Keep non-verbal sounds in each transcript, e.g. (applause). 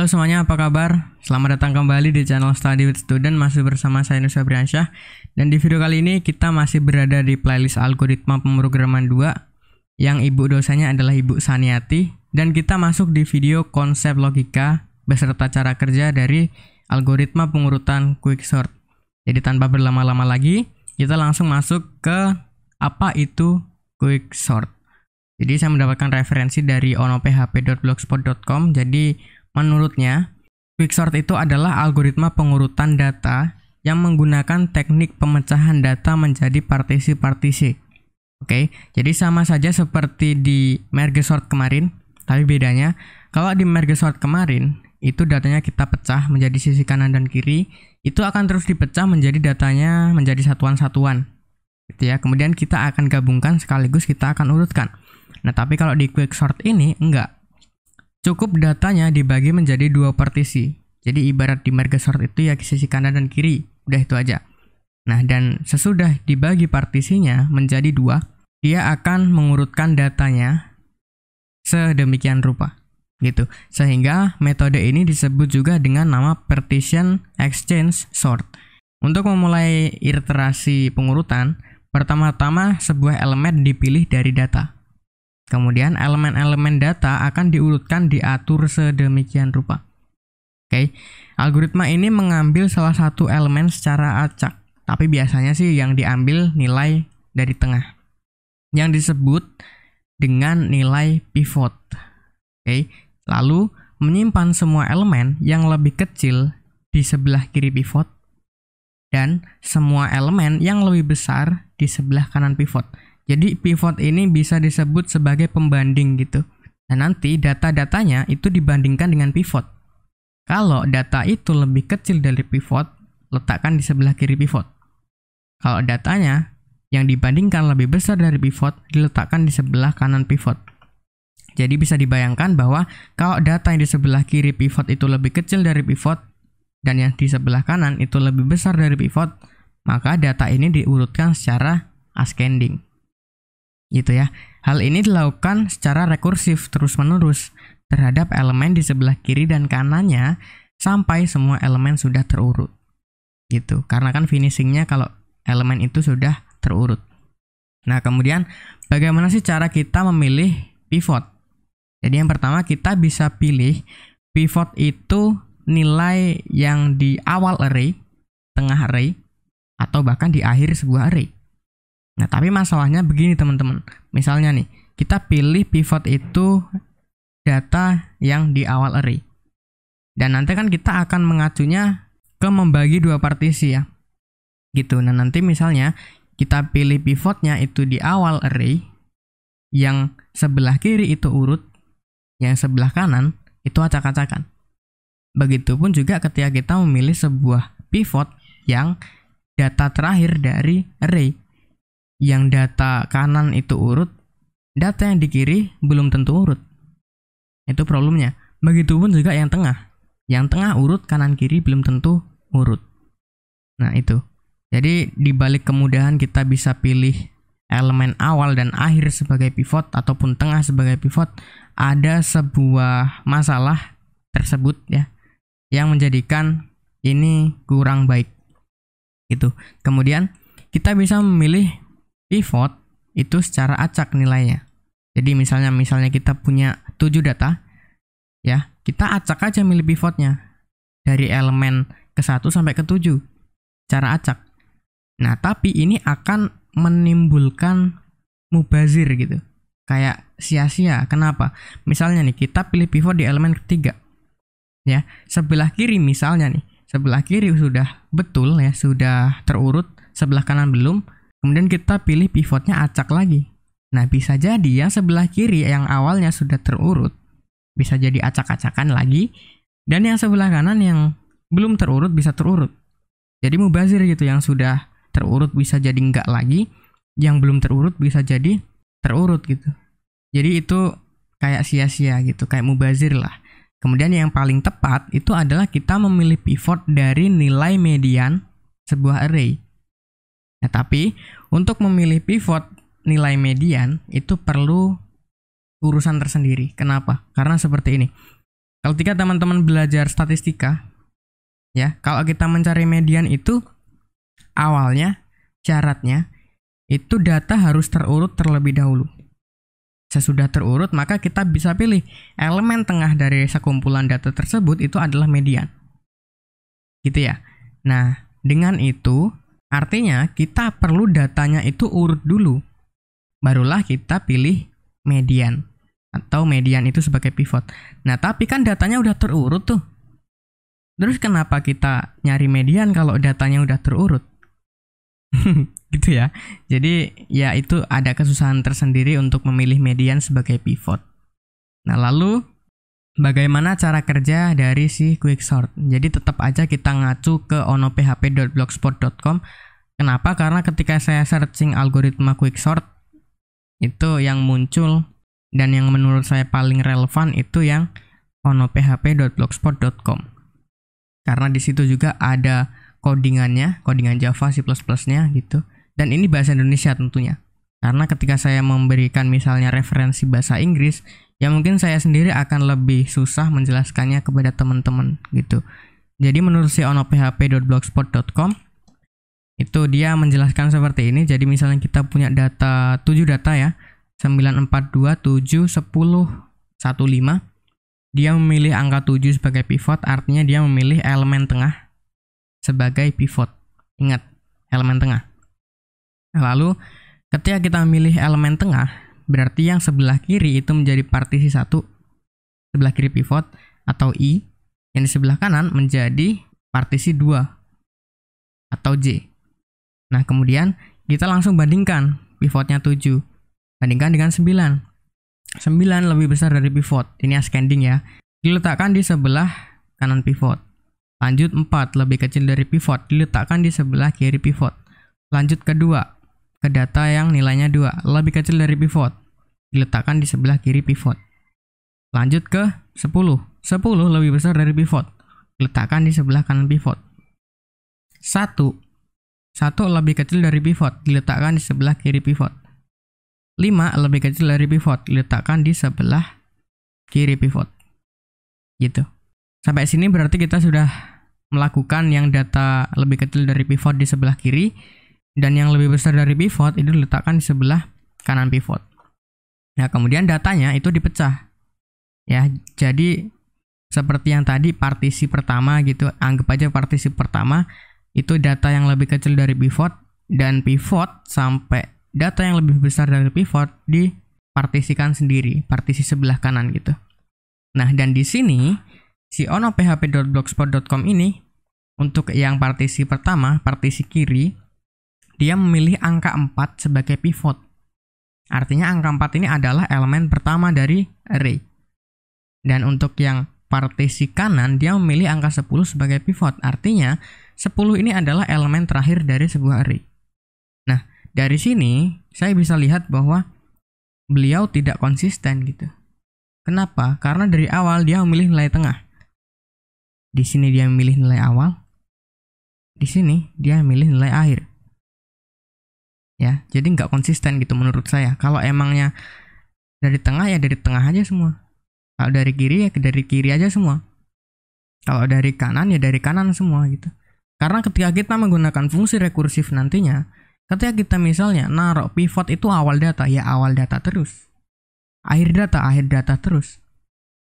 Halo semuanya, apa kabar? Selamat datang kembali di channel Study with Student Masih bersama saya Nusa Briansyah Dan di video kali ini kita masih berada di playlist algoritma pemrograman 2 Yang ibu dosanya adalah Ibu Saniati Dan kita masuk di video konsep logika Beserta cara kerja dari algoritma pengurutan quick sort Jadi tanpa berlama-lama lagi Kita langsung masuk ke apa itu quick sort jadi saya mendapatkan referensi dari onophp.blogspot.com. Jadi Menurutnya, Quicksort itu adalah algoritma pengurutan data yang menggunakan teknik pemecahan data menjadi partisi-partisi. Oke, jadi sama saja seperti di merge sort kemarin, tapi bedanya kalau di merge sort kemarin itu datanya kita pecah menjadi sisi kanan dan kiri, itu akan terus dipecah menjadi datanya menjadi satuan-satuan. Gitu ya. Kemudian kita akan gabungkan sekaligus kita akan urutkan. Nah, tapi kalau di quick sort ini enggak. Cukup datanya dibagi menjadi dua partisi. Jadi ibarat di merge sort itu ya sisi kanan dan kiri. Udah itu aja. Nah, dan sesudah dibagi partisinya menjadi dua, dia akan mengurutkan datanya sedemikian rupa. Gitu. Sehingga metode ini disebut juga dengan nama partition exchange sort. Untuk memulai iterasi pengurutan, pertama-tama sebuah elemen dipilih dari data. Kemudian elemen-elemen data akan diurutkan diatur sedemikian rupa. Oke, okay. algoritma ini mengambil salah satu elemen secara acak, tapi biasanya sih yang diambil nilai dari tengah, yang disebut dengan nilai pivot. Oke, okay. lalu menyimpan semua elemen yang lebih kecil di sebelah kiri pivot dan semua elemen yang lebih besar di sebelah kanan pivot. Jadi pivot ini bisa disebut sebagai pembanding gitu. Nah, nanti data-datanya itu dibandingkan dengan pivot. Kalau data itu lebih kecil dari pivot, letakkan di sebelah kiri pivot. Kalau datanya yang dibandingkan lebih besar dari pivot, diletakkan di sebelah kanan pivot. Jadi bisa dibayangkan bahwa kalau data yang di sebelah kiri pivot itu lebih kecil dari pivot dan yang di sebelah kanan itu lebih besar dari pivot, maka data ini diurutkan secara ascending gitu ya. Hal ini dilakukan secara rekursif terus-menerus terhadap elemen di sebelah kiri dan kanannya sampai semua elemen sudah terurut. Gitu. Karena kan finishingnya kalau elemen itu sudah terurut. Nah, kemudian bagaimana sih cara kita memilih pivot? Jadi yang pertama kita bisa pilih pivot itu nilai yang di awal array, tengah array, atau bahkan di akhir sebuah array. Nah, tapi masalahnya begini teman-teman. Misalnya nih, kita pilih pivot itu data yang di awal array. Dan nanti kan kita akan mengacunya ke membagi dua partisi ya. Gitu. Nah, nanti misalnya kita pilih pivotnya itu di awal array, yang sebelah kiri itu urut, yang sebelah kanan itu acak-acakan. Begitupun juga ketika kita memilih sebuah pivot yang data terakhir dari array yang data kanan itu urut, data yang di kiri belum tentu urut. Itu problemnya. Begitupun juga yang tengah. Yang tengah urut, kanan kiri belum tentu urut. Nah, itu. Jadi di balik kemudahan kita bisa pilih elemen awal dan akhir sebagai pivot ataupun tengah sebagai pivot, ada sebuah masalah tersebut ya yang menjadikan ini kurang baik. Itu. Kemudian kita bisa memilih pivot itu secara acak nilainya. Jadi misalnya misalnya kita punya 7 data ya, kita acak aja milih pivotnya dari elemen ke 1 sampai ke 7 secara acak. Nah, tapi ini akan menimbulkan mubazir gitu. Kayak sia-sia. Kenapa? Misalnya nih kita pilih pivot di elemen ketiga. Ya, sebelah kiri misalnya nih. Sebelah kiri sudah betul ya, sudah terurut, sebelah kanan belum Kemudian kita pilih pivotnya acak lagi. Nah, bisa jadi yang sebelah kiri yang awalnya sudah terurut, bisa jadi acak-acakan lagi, dan yang sebelah kanan yang belum terurut bisa terurut. Jadi mubazir gitu, yang sudah terurut bisa jadi enggak lagi, yang belum terurut bisa jadi terurut gitu. Jadi itu kayak sia-sia gitu, kayak mubazir lah. Kemudian yang paling tepat itu adalah kita memilih pivot dari nilai median sebuah array. Nah, tapi untuk memilih pivot nilai median itu perlu urusan tersendiri. Kenapa? Karena seperti ini. Kalau ketika teman-teman belajar statistika, ya, kalau kita mencari median itu awalnya syaratnya itu data harus terurut terlebih dahulu. Sesudah terurut, maka kita bisa pilih elemen tengah dari sekumpulan data tersebut itu adalah median. Gitu ya. Nah, dengan itu Artinya, kita perlu datanya itu urut dulu. Barulah kita pilih median atau median itu sebagai pivot. Nah, tapi kan datanya udah terurut tuh. Terus kenapa kita nyari median kalau datanya udah terurut? (laughs) gitu ya. Jadi, ya itu ada kesusahan tersendiri untuk memilih median sebagai pivot. Nah, lalu bagaimana cara kerja dari si Quick Sort? Jadi tetap aja kita ngacu ke onophp.blogspot.com. Kenapa? Karena ketika saya searching algoritma Quick Sort itu yang muncul dan yang menurut saya paling relevan itu yang onophp.blogspot.com. Karena di situ juga ada codingannya, codingan Java, C++-nya gitu. Dan ini bahasa Indonesia tentunya. Karena ketika saya memberikan misalnya referensi bahasa Inggris, ya mungkin saya sendiri akan lebih susah menjelaskannya kepada teman-teman gitu jadi menurut si onophp.blogspot.com itu dia menjelaskan seperti ini jadi misalnya kita punya data 7 data ya 2, 7 10 5. dia memilih angka 7 sebagai pivot artinya dia memilih elemen tengah sebagai pivot ingat elemen tengah lalu ketika kita memilih elemen tengah Berarti yang sebelah kiri itu menjadi partisi satu sebelah kiri pivot atau I, yang di sebelah kanan menjadi partisi dua atau J. Nah, kemudian kita langsung bandingkan pivotnya 7. Bandingkan dengan 9. 9 lebih besar dari pivot. Ini ascending ya. Diletakkan di sebelah kanan pivot. Lanjut 4 lebih kecil dari pivot. Diletakkan di sebelah kiri pivot. Lanjut kedua ke data yang nilainya 2, lebih kecil dari pivot diletakkan di sebelah kiri pivot. Lanjut ke 10. 10 lebih besar dari pivot. diletakkan di sebelah kanan pivot. 1. 1 lebih kecil dari pivot. Diletakkan di sebelah kiri pivot. 5 lebih kecil dari pivot. Diletakkan di sebelah kiri pivot. Gitu. Sampai sini berarti kita sudah melakukan yang data lebih kecil dari pivot di sebelah kiri dan yang lebih besar dari pivot itu diletakkan di sebelah kanan pivot. Nah, kemudian datanya itu dipecah. Ya, jadi seperti yang tadi partisi pertama gitu, anggap aja partisi pertama itu data yang lebih kecil dari pivot dan pivot sampai data yang lebih besar dari pivot dipartisikan sendiri, partisi sebelah kanan gitu. Nah, dan di sini si onophp.blogspot.com ini untuk yang partisi pertama, partisi kiri, dia memilih angka 4 sebagai pivot. Artinya angka 4 ini adalah elemen pertama dari array. Dan untuk yang partisi kanan, dia memilih angka 10 sebagai pivot. Artinya, 10 ini adalah elemen terakhir dari sebuah array. Nah, dari sini saya bisa lihat bahwa beliau tidak konsisten gitu. Kenapa? Karena dari awal dia memilih nilai tengah. Di sini dia memilih nilai awal. Di sini dia memilih nilai akhir ya jadi nggak konsisten gitu menurut saya kalau emangnya dari tengah ya dari tengah aja semua kalau dari kiri ya dari kiri aja semua kalau dari kanan ya dari kanan semua gitu karena ketika kita menggunakan fungsi rekursif nantinya ketika kita misalnya naruh pivot itu awal data ya awal data terus akhir data akhir data terus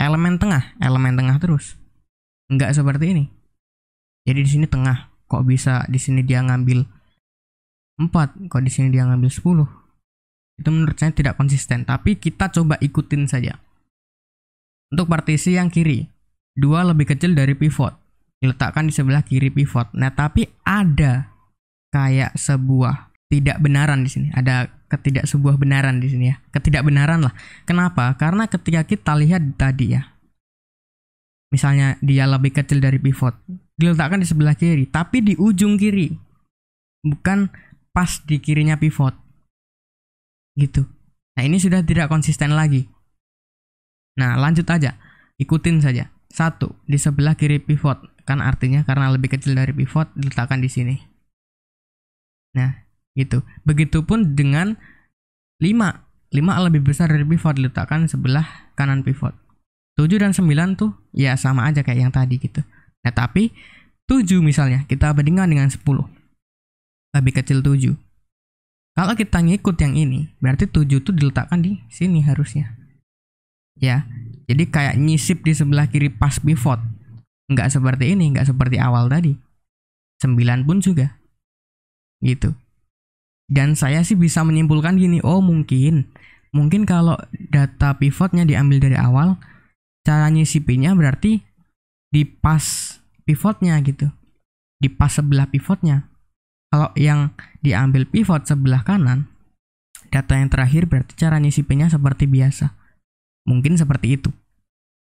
elemen tengah elemen tengah terus nggak seperti ini jadi di sini tengah kok bisa di sini dia ngambil 4 kok di sini dia ngambil 10 itu menurut saya tidak konsisten tapi kita coba ikutin saja untuk partisi yang kiri dua lebih kecil dari pivot diletakkan di sebelah kiri pivot nah tapi ada kayak sebuah tidak benaran di sini ada ketidak sebuah benaran di sini ya ketidakbenaran lah kenapa karena ketika kita lihat tadi ya misalnya dia lebih kecil dari pivot diletakkan di sebelah kiri tapi di ujung kiri bukan pas di kirinya pivot gitu nah ini sudah tidak konsisten lagi nah lanjut aja ikutin saja satu di sebelah kiri pivot kan artinya karena lebih kecil dari pivot letakkan di sini nah gitu begitupun dengan 5 5 lebih besar dari pivot diletakkan sebelah kanan pivot. 7 dan 9 tuh ya sama aja kayak yang tadi gitu. Nah, tapi 7 misalnya kita bandingkan dengan 10 lebih kecil 7. Kalau kita ngikut yang ini, berarti 7 itu diletakkan di sini harusnya. Ya, jadi kayak nyisip di sebelah kiri pas pivot. Nggak seperti ini, nggak seperti awal tadi. 9 pun juga. Gitu. Dan saya sih bisa menyimpulkan gini, oh mungkin. Mungkin kalau data pivotnya diambil dari awal, cara nyisipinya berarti di pas pivotnya gitu. Di pas sebelah pivotnya kalau yang diambil pivot sebelah kanan, data yang terakhir berarti cara nyisipinnya seperti biasa. Mungkin seperti itu.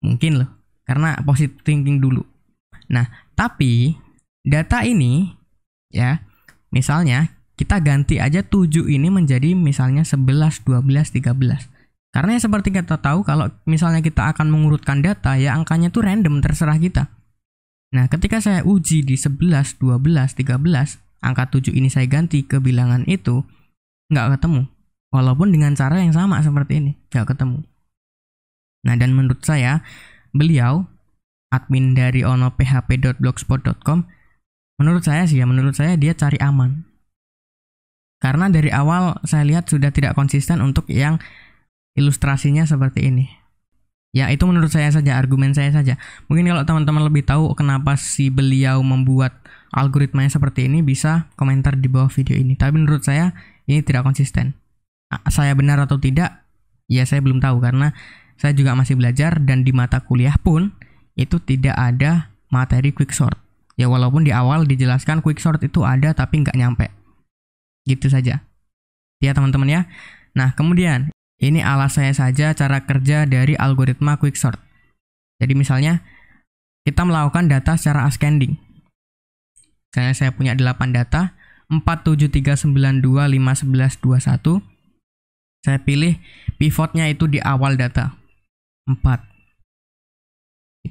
Mungkin loh, karena positive thinking dulu. Nah, tapi data ini ya, misalnya kita ganti aja 7 ini menjadi misalnya 11, 12, 13. Karena ya seperti kita tahu kalau misalnya kita akan mengurutkan data ya angkanya tuh random terserah kita. Nah, ketika saya uji di 11, 12, 13, angka 7 ini saya ganti ke bilangan itu nggak ketemu walaupun dengan cara yang sama seperti ini nggak ketemu nah dan menurut saya beliau admin dari onophp.blogspot.com menurut saya sih ya menurut saya dia cari aman karena dari awal saya lihat sudah tidak konsisten untuk yang ilustrasinya seperti ini Ya itu menurut saya saja argumen saya saja. Mungkin kalau teman-teman lebih tahu kenapa si beliau membuat algoritmanya seperti ini bisa komentar di bawah video ini. Tapi menurut saya ini tidak konsisten. Saya benar atau tidak? Ya saya belum tahu karena saya juga masih belajar dan di mata kuliah pun itu tidak ada materi quick sort. Ya walaupun di awal dijelaskan quick sort itu ada tapi nggak nyampe. Gitu saja. Ya teman-teman ya. Nah kemudian ini alasannya saja cara kerja dari algoritma quicksort. Jadi misalnya kita melakukan data secara ascending. Misalnya saya punya 8 data, 473925121. Saya pilih pivotnya itu di awal data. 4.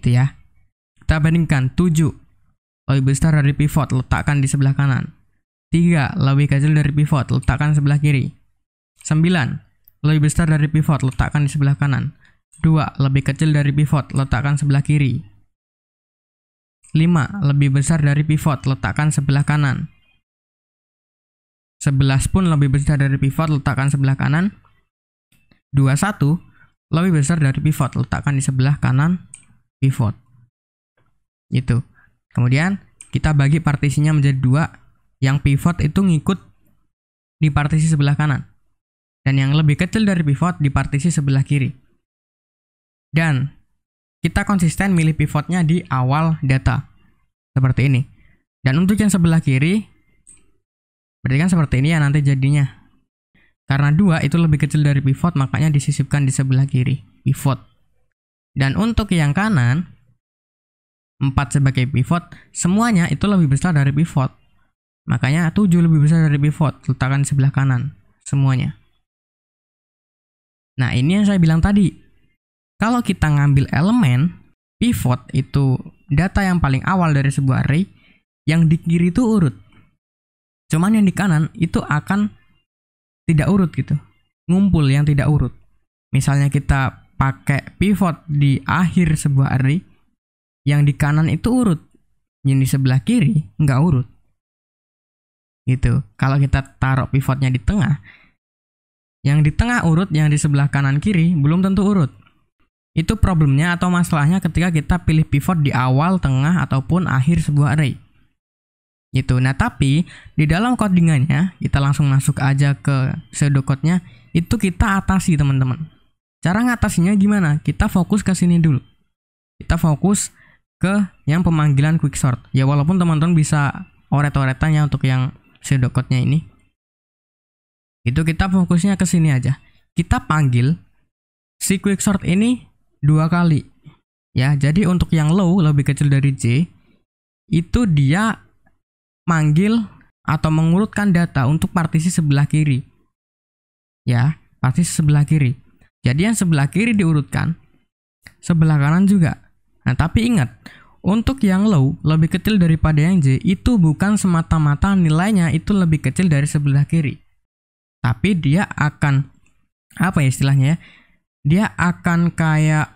Gitu ya. Kita bandingkan 7 lebih besar dari pivot, letakkan di sebelah kanan. 3 lebih kecil dari pivot, letakkan sebelah kiri. 9 lebih besar dari pivot, letakkan di sebelah kanan. 2. Lebih kecil dari pivot, letakkan sebelah kiri. 5. Lebih besar dari pivot, letakkan sebelah kanan. 11 pun lebih besar dari pivot, letakkan sebelah kanan. 21. Lebih besar dari pivot, letakkan di sebelah kanan pivot. Itu. Kemudian, kita bagi partisinya menjadi dua. Yang pivot itu ngikut di partisi sebelah kanan dan yang lebih kecil dari pivot di partisi sebelah kiri. Dan kita konsisten milih pivotnya di awal data. Seperti ini. Dan untuk yang sebelah kiri, berarti kan seperti ini ya nanti jadinya. Karena dua itu lebih kecil dari pivot, makanya disisipkan di sebelah kiri, pivot. Dan untuk yang kanan, 4 sebagai pivot, semuanya itu lebih besar dari pivot. Makanya 7 lebih besar dari pivot, letakkan di sebelah kanan, semuanya. Nah, ini yang saya bilang tadi. Kalau kita ngambil elemen pivot itu data yang paling awal dari sebuah array, yang di kiri itu urut. Cuman yang di kanan itu akan tidak urut gitu. Ngumpul yang tidak urut. Misalnya kita pakai pivot di akhir sebuah array, yang di kanan itu urut, yang di sebelah kiri nggak urut. Gitu. Kalau kita taruh pivotnya di tengah, yang di tengah urut, yang di sebelah kanan kiri, belum tentu urut. Itu problemnya atau masalahnya ketika kita pilih pivot di awal, tengah, ataupun akhir sebuah array. Gitu. Nah, tapi di dalam codingannya, kita langsung masuk aja ke pseudo code-nya, itu kita atasi, teman-teman. Cara ngatasinya gimana? Kita fokus ke sini dulu. Kita fokus ke yang pemanggilan quicksort. Ya walaupun teman-teman bisa oret-oretannya untuk yang pseudo code-nya ini itu kita fokusnya ke sini aja kita panggil si quick sort ini dua kali ya jadi untuk yang low lebih kecil dari j itu dia manggil atau mengurutkan data untuk partisi sebelah kiri ya partisi sebelah kiri jadi yang sebelah kiri diurutkan sebelah kanan juga nah tapi ingat untuk yang low, lebih kecil daripada yang J, itu bukan semata-mata nilainya itu lebih kecil dari sebelah kiri tapi dia akan apa ya istilahnya ya dia akan kayak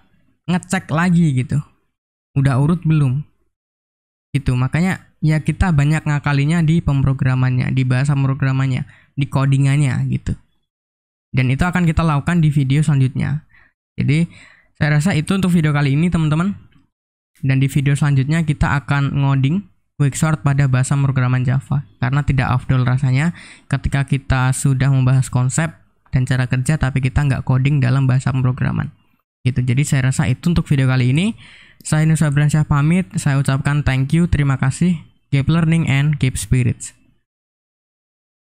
ngecek lagi gitu udah urut belum gitu makanya ya kita banyak ngakalinya di pemrogramannya di bahasa programannya, di codingannya gitu dan itu akan kita lakukan di video selanjutnya jadi saya rasa itu untuk video kali ini teman-teman dan di video selanjutnya kita akan ngoding Wixword pada bahasa pemrograman Java karena tidak afdol rasanya ketika kita sudah membahas konsep dan cara kerja tapi kita nggak coding dalam bahasa pemrograman gitu jadi saya rasa itu untuk video kali ini saya Nusa Bransyah pamit saya ucapkan thank you terima kasih keep learning and keep spirits